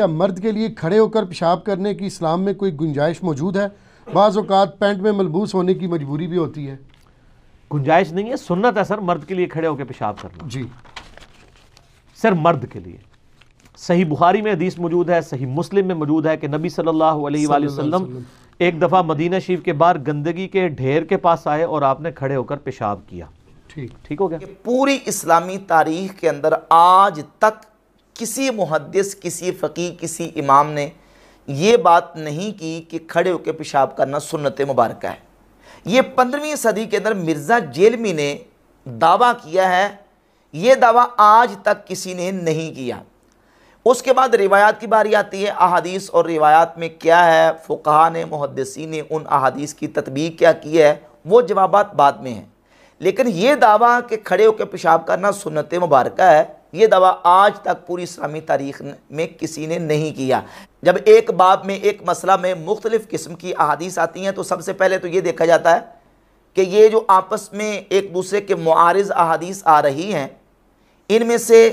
क्या मर्द के लिए खड़े होकर पेशाब करने की इस्लाम में कोई गुंजाइश मौजूद है बाज़ात पैंट में मलबूस होने की मजबूरी भी होती है गुंजाइश नहीं है सुन्नत है सर मर्द के लिए खड़े होकर पेशाब करना जी सर मर्द के लिए सही बुखारी में हदीस मौजूद है सही मुस्लिम में मौजूद है कि नबी सल्लल्लाहु अलैहि वसल्लम एक दफ़ा मदीना शरीफ के बाहर गंदगी के ढेर के पास आए और आपने खड़े होकर पेशाब किया ठीक ठीक हो गया पूरी इस्लामी तारीख के अंदर आज तक किसी मुहदस किसी फ़कीर किसी इमाम ने ये बात नहीं की कि खड़े होकर पेशाब करना सुनत मुबारक है ये पंद्रहवीं सदी के अंदर मिर्ज़ा जेलमी ने दावा किया है ये दावा आज तक किसी ने नहीं किया उसके बाद रिवायात की बारी आती है अहादीस और रिवायात में क्या है फ़ुकहा ने मुहदसी ने उन अहादीस की तदबी क्या की है वो जवाब बाद में हैं लेकिन ये दावा कि खड़े होकर पेशाब करना सुनत मुबारक है ये दवा आज तक पूरी इस्लामी तारीख में किसी ने नहीं किया जब एक बाब में एक मसला में मुख्तलिफ़ किस्म की अहादीस आती हैं तो सबसे पहले तो ये देखा जाता है कि ये जो आपस में एक दूसरे के मारज अहादीस आ रही हैं इनमें से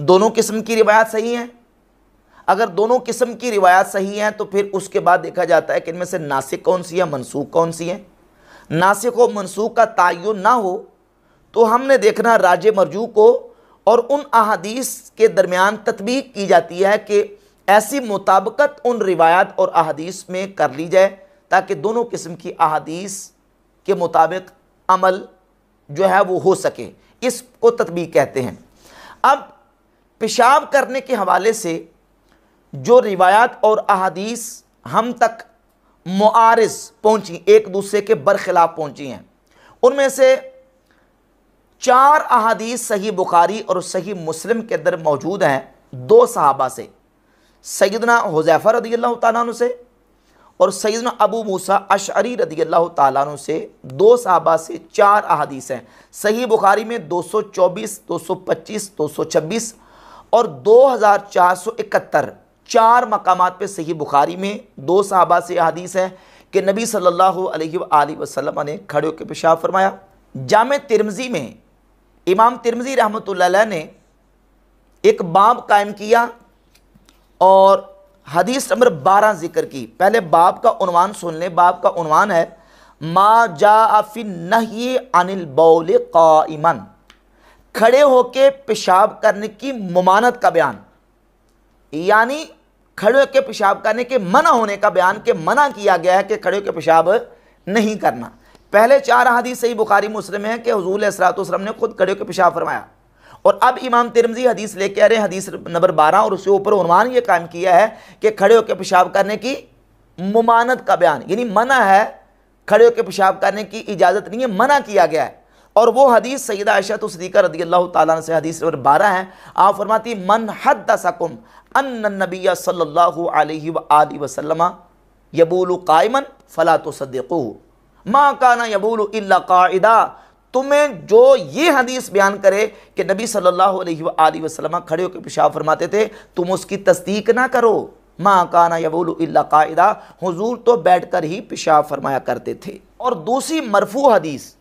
दोनों किस्म की रिवायात सही हैं अगर दोनों किस्म की रिवायात सही हैं तो फिर उसके बाद देखा जाता है कि इनमें से नासिक कौन सी है मनसूख कौन सी है नासिक व मनसूख का तयन ना हो तो हमने देखना राज मरजू को और उन अहादीस के दरमियान तदबीक की जाती है कि ऐसी मुताबकत उन रिवायात और अहादीस में कर ली जाए ताकि दोनों किस्म की अहादीस के मुताबिक अमल जो है वो हो सके इसको तदबीक कहते हैं अब पेशाब करने के हवाले से जो रिवायात और अहादीस हम तक मुआरस पहुँची एक दूसरे के बरखिलाफ़ पहुँची हैं उनमें से चार अहादीस सही बुखारी और सही मुस्लिम के अंदर मौजूद हैं दो सहाबा से सैदना हुजैफा रदी अल्लाह तु से और सैदना अबू मूसा अशरी रदी अल्लाह तु से दो सहाबा से चार अहादीस हैं सही बुखारी में 224, 225, 226 और 2471 चार मकाम पर सही बुखारी में दो सहाबा से अहादीस हैं कि नबी सल्लल्लाहु अलैहि वसल्लम ने खड़े के पेशाब फरमाया जाम तिरमजी में इमाम तिरमजी रहमत ने एक बाब कायम किया और हदीस नंबर बारह जिक्र की पहले बाब का उनवान सुन लें बाब का उनवान है मा आफि नही अनिल बौल कामन खड़े होके पेशाब करने की ममानत का बयान यानी खड़े होकर पेशाब करने के मना होने का बयान के मना किया गया है कि खड़े होकर पेशाब नहीं करना पहले चार हदीस सही बुखारी मुस्लिम है कि हजूल असरातम ने खुद कड़े के पेशाब फरमाया और अब इमाम तिरमजी हदीस लेके आ रहे हैं हदीस नंबर बारह और उसके ऊपर उन्वान ये कायम किया है कि खड़े होकर पेशाब करने की ममानत का बयान यानी मना है खड़े होकर पेशाब करने की इजाज़त नहीं है मना किया गया है और वो हदीस सैदा आयशा तो रदी अल्लाह तदीस हदीस नंबर बारह है आप फरमाती मन हद सकुम अन नबी सल्ला अलैहि यबूल कायमन फ़लात तो माँ काना यबूल कायदा तुम्हें जो ये हदीस बयान करे कि नबी सल्लल्लाहु अलैहि वसल्लम खड़े होकर पेशाब फरमाते थे तुम उसकी तस्दीक ना करो माँ काना यबूल कायदा हुजूर तो बैठ कर ही पेशाब फरमाया करते थे और दूसरी मरफू हदीस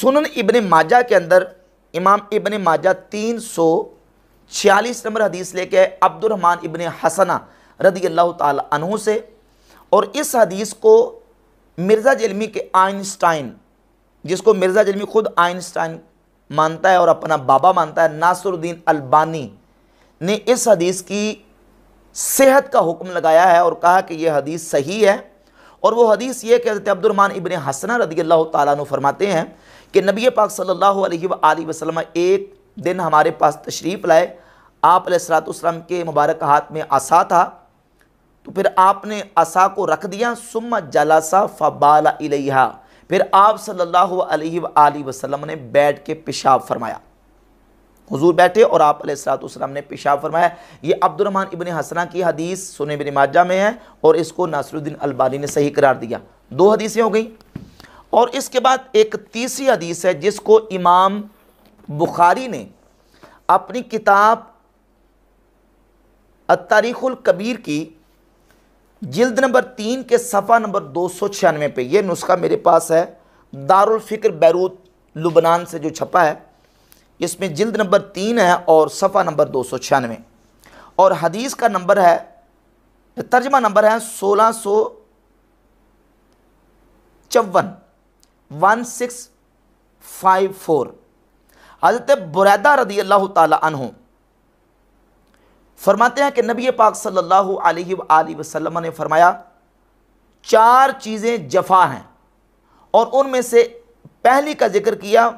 सुनन इबन माजा के अंदर इमाम इबन माजा तीन सौ छियालीस नंबर हदीस लेके आए अब्दुलरहमान इबन हसना रदी अल्लाह तु से और इस हदीस को मिर्ज़ा जलमी के आइंस्टाइन जिसको मिर्ज़ा जलमी खुद आइंस्टाइन मानता है और अपना बाबा मानता है नासरुद्दीन अलबानी ने इस हदीस की सेहत का हुक्म लगाया है और कहा कि यह हदीस सही है और वो हदीस ये कि हज़रत अब्दुलरमान इबन हसना रदी अल्लाह तु फरमाते हैं कि नबी पाक सल्लल्लाहु अलैहि एक दिन हमारे पास तशरीफ़ लाए आप सलाम के मुबारक हाथ में आसा था तो फिर आपने असा को रख दिया सुम जलासा फबाल इलेहा फिर आप सल्लल्लाहु अलैहि वसल्लम ने बैठ के पेशाब फरमाया हुजूर बैठे और आप सलाम ने पेशाब फरमाया ये अब्दुलरमान इबन हसना की हदीस सुने बिन माजा में है और इसको नासरुद्दीन अलबानी ने सही करार दिया दो हदीसें हो गई और इसके बाद एक तीसरी हदीस है जिसको इमाम बुखारी ने अपनी किताब तारीख़ुल कबीर की जिल्द नंबर तीन के सफ़ा नंबर दो सौ छियानवे पर यह नुस्खा मेरे पास है दारुल फ़िक्र बैरूत लुबनान से जो छपा है इसमें जिल्द नंबर तीन है और सफ़ा नंबर दो सौ छियानवे और हदीस का नंबर है तर्जमा नंबर है सोलह सौ चौवन वन सिक्स फाइव फोर हज़रत बुरैदा रदी अल्लाह तहों फरमाते हैं कि नबी पाक सल्लल्लाहु अलैहि वसल्लम ने फरमाया चार चीज़ें जफा हैं और उनमें से पहली का जिक्र किया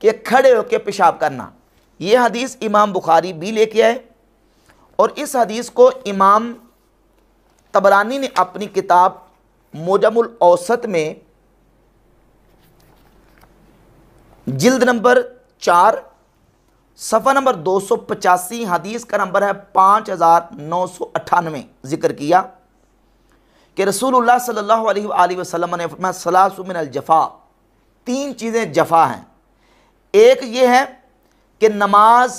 कि खड़े होकर पेशाब करना ये हदीस इमाम बुखारी भी लेके आए और इस हदीस को इमाम तबरानी ने अपनी किताब मोजमुल औसत में जिल्द नंबर चार सफ़ा नंबर दो सौ पचासी हदीस का नंबर है पाँच हज़ार नौ सौ अट्ठानवे जिक्र किया कि रसूलुल्लाह सल्लल्लाहु अलैहि वसल्लम ने सलासुमिन अलजफ़ा तीन चीज़ें जफ़ा हैं एक ये है कि नमाज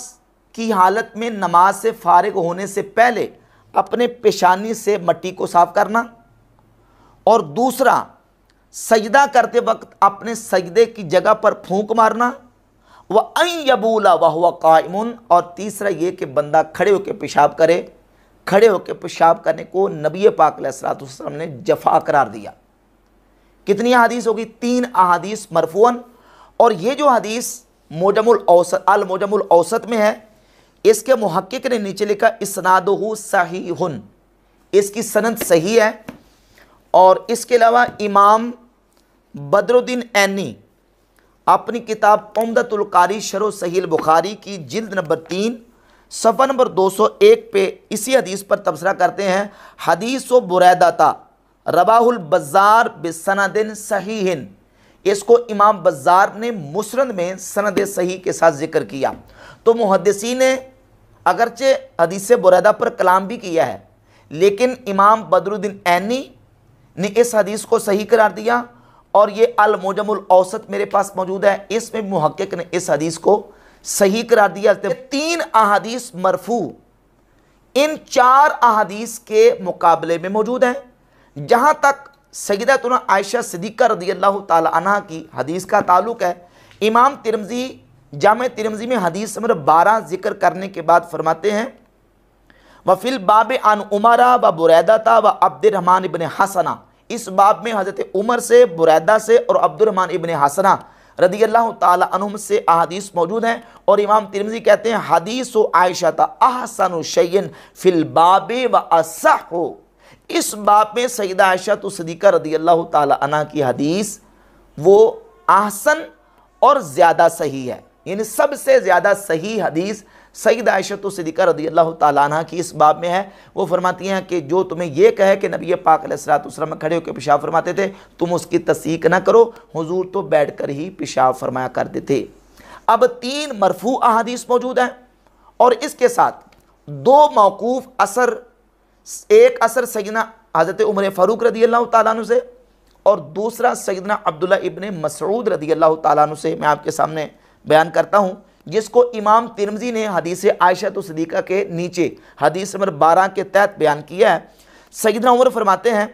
की हालत में नमाज से फारग होने से पहले अपने पेशानी से मट्टी को साफ़ करना और दूसरा सजदा करते वक्त अपने सजदे की जगह पर फूंक मारना वह अबूला वह हुआ कायमुन और तीसरा ये कि बंदा खड़े होकर पेशाब करे खड़े होकर पेशाब करने को नबी पाक सलाम ने जफा करार दिया कितनी अदीस होगी तीन अदीस मरफून और ये जो हदीस मोजमुल औसत अल मोजमुल औसत में है इसके महक्क ने नीचे लिखा इसनाद सही हन इसकी सनत सही है और इसके अलावा इमाम बदरुद्दीन एनी अपनी किताब उमदतुल्कारी शरो सहील बुखारी की जिल्द नंबर तीन सफ़ा नंबर 201 पे इसी हदीस पर तबसरा करते हैं हदीस व बुरैदाता रबाहुल बज़ार बसनदिन हिन इसको इमाम बज़ार ने मुसरद में सनद सही के साथ जिक्र किया तो मुहदसी ने अगरचे हदीस बुरैदा पर कलाम भी किया है लेकिन इमाम बदरुद्दीन ऐनी ने इस हदीस को सही करार दिया और ये अलमोजमुल औसत मेरे पास मौजूद है इसमें मुहक ने इस हदीस को सही करार दिया तीन अहादीस मरफू इन चार अहादीस के मुकाबले में मौजूद हैं जहाँ तक तुना आयशा सदीक़ा रदी अल्लाह तह की हदीस का ताल्लुक है इमाम तिरमजी जाम तिरमजी में हदीस नंबर बारह जिक्र करने के बाद फरमाते हैं वफिल बाब आन उमारा व बुरैदा था व अब्दरहमान इबन हसना इस बाब में हज़रत उमर से बुरैदा से और अब्दुलरमान इबन हसना रदी अल्लाह तुम से अदीस मौजूद हैं और इमाम तिरमजी कहते हैं हदीस व आयशा तहसन शैन फिलबाब व असा हो इस बाब में सईद आयशा तो सदीक़ा रदी अल्लाह तना की हदीस वो आहसन और ज़्यादा सही है यानी सबसे ज़्यादा सही हदीस सईद आयशत तो सदीक़ा रदी अल्लाह तह की इस बाब में है वो फरमाती हैं कि जो तुम्हें यह कहे कि नबी पाक सरातम खड़े होकर पेशाब फरमाते थे तुम उसकी तस्दीक ना करो हुजूर तो बैठ कर ही पेशाब फरमाया करते थे अब तीन मरफू अहादीस मौजूद हैं और इसके साथ दो मौकूफ़ असर एक असर सैदना हज़रत उमर फ़ारूक रदी अल्लाह तु से और दूसरा सैदना अब्दुल्ला इबन मसरूद रदी अल्लाह तु से मैं आपके सामने बयान करता हूँ जिसको इमाम तिरमजी ने हदीस आयशा तो सदीक़ा के नीचे हदीस नंबर बारह के तहत बयान किया है सईदना उम्र फरमाते हैं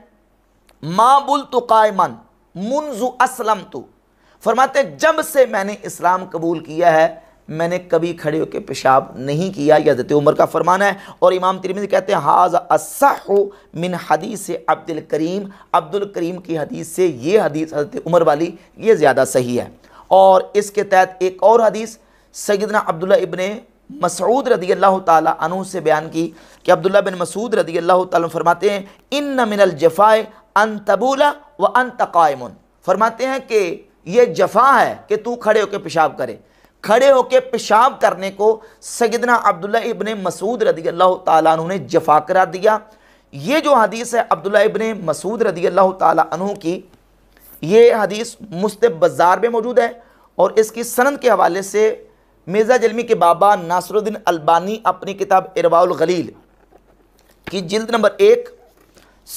बुल तो कायमन मुनजु असलम तो फरमाते हैं जब से मैंने इस्लाम कबूल किया है मैंने कभी खड़े होकर पेशाब नहीं किया यह जत उम्र का फरमान है और इमाम तिरमिजी कहते हैं हाज असहो मिन हदीस अब्दुल करीम अब्दुल करीम की हदीस से ये हदीस हजरत उम्र वाली ये ज़्यादा सही है और इसके तहत एक और हदीस सैदना अब्दुल्ला इबन मसूद रदी अल्लाह तु से बयान की कि अब्दुल्ला बिन मसूद रदी अल्लाह तरमाते हैं इन न मिनल जफ़ाए अन तबूला व अन तकायमन फरमाते हैं कि यह जफ़ा है कि तू खड़े होकर पेशाब करे खड़े होकर पेशाब करने को सगदना अब्दुल्ला इबन मसूद रदी अल्लाह तु ने जफ़ा करार दिया ये जो हदीस है अब्दुल्ला इबन मसूद रदी अल्लाह तु की ये हदीस मुस्त बाज़ार में मौजूद है और इसकी सनद के हवाले से मिर्ज़ा जलमी के बाबा नासरुद्दीन अल्बानी अपनी किताब इरवाउल गलील की जिल्द नंबर एक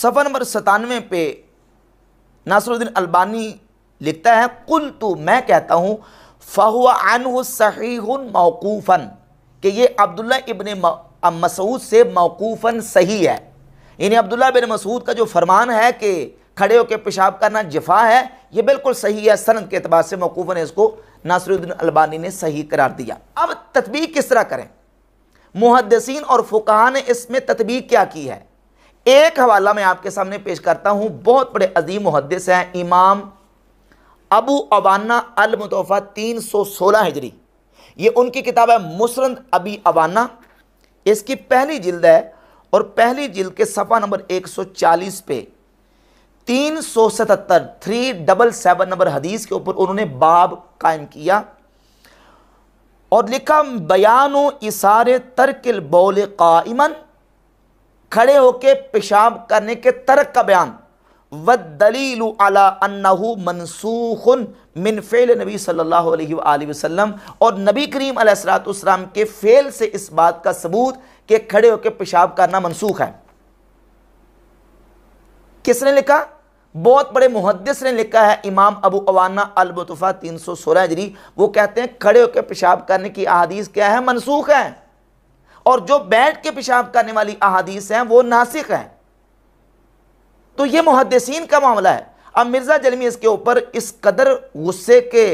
सफर नंबर सतानवे पे नासरुद्दीन अल्बानी लिखता है कुल तो मैं कहता हूँ फ़हुआ अन सही मौकूफ़न कि ये अब्दुल्ला इबन मसूद से मौकूफ़न सही है यानी अब्दुल्ला बिन मसूद का जो फरमान है कि खड़े होकर पेशाब करना जफा है ये बिल्कुल सही है सनत के अतबार से मौकूफ़न है इसको नासरुद्दीन अलबानी ने सही करार दिया अब ततबीक किस तरह करें मुहदसिन और फुकाहा ने इसमें ततबीक क्या की है एक हवाला मैं आपके सामने पेश करता हूँ बहुत बड़े अजीम मुहदस हैं इमाम अबू अवाना अलमतोफ़ा तीन सौ सोलह हिजरी ये उनकी किताब है मुसरंद अबी अवाना इसकी पहली जिल्द है और पहली जिल्द के सफ़ा नंबर एक सौ चालीस पे तीन सौ सतहत्तर थ्री डबल सेवन नंबर हदीस के ऊपर उन्होंने बाब कायम किया और लिखा बयान इशारे तरकिल बौल कायमन खड़े होके पेशाब करने के तर्क का बयान व दलील अला अन्नहु मिन फ़ेल नबी सल्लल्लाहु अलैहि वसल्लम और नबी करीम अलैहिस्सलाम के फ़ेल से इस बात का सबूत कि खड़े होकर पेशाब करना मनसूख है किसने लिखा बहुत बड़े मुहदस ने लिखा है इमाम अबू अवाना अलबुतफ़ा तीन सौ सोलह जरी वो कहते हैं खड़े होकर पेशाब करने की अहादीस क्या है मनसूख है और जो बैठ के पेशाब करने वाली अहादीस हैं वो नासिक हैं तो ये मुहदसिन का मामला है अब मिर्ज़ा जलमी इसके ऊपर इस कदर गुस्से के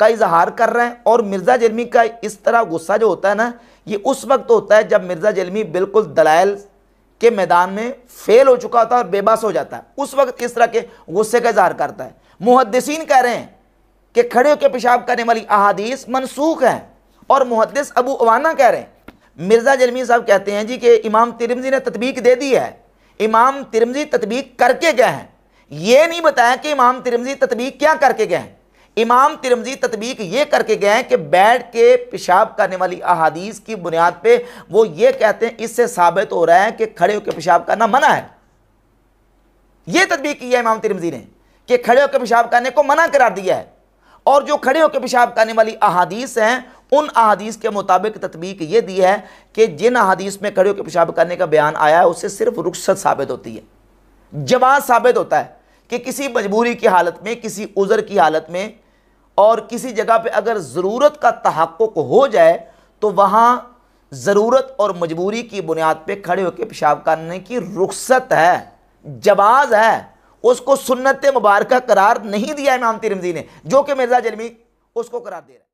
का इजहार कर रहे हैं और मिर्ज़ा जलमी का इस तरह गुस्सा जो होता है ना ये उस वक्त होता है जब मिर्ज़ा जलमी बिल्कुल दलाइल के मैदान में फेल हो चुका होता है और बेबस हो जाता है उस वक्त किस तरह के गुस्से का इजहार करता है मुहदसिन कह रहे हैं कि खड़े होकर पेशाब करने वाली अहादीस मनसूख हैं और मुहदस अबू अवाना कह रहे हैं मिर्ज़ा जलमी साहब कहते हैं जी कि इमाम तिरमजी ने तदबीक दे दी है इमाम तिरमजी तदबीक करके गए हैं ये नहीं बताया कि इमाम तिरमजी तदबीक क्या करके गए हैं इमाम तिरमजी तदबीक ये करके गए हैं कि बैठ के पेशाब करने वाली अहादीस की बुनियाद पर वो ये कहते हैं इससे साबित हो रहा है कि खड़े होकर पेशाब करना मना है ये तदबीक की है इमाम तिरमजी ने कि खड़े होकर पेशाब करने को मना करार दिया है और जो खड़े होकर पेशाब करने वाली अहादीस हैं उन अहादीस के मुताबिक तदबीक ये दी है कि जिन अहादीस में खड़े होकर पेशाब करने का बयान आया है उससे सिर्फ रुख्सत साबित होती है जवाब साबित होता है कि किसी मजबूरी की हालत में किसी उज़र की हालत में और किसी जगह पे अगर ज़रूरत का तहक़ हो जाए तो वहाँ ज़रूरत और मजबूरी की बुनियाद पे खड़े होकर पेशाब करने की रुख्सत है जवाज़ है उसको सुन्नत मुबारक करार नहीं दिया इमाम तिरमजी ने जो कि मिर्ज़ा जलमी उसको करार दे रहा है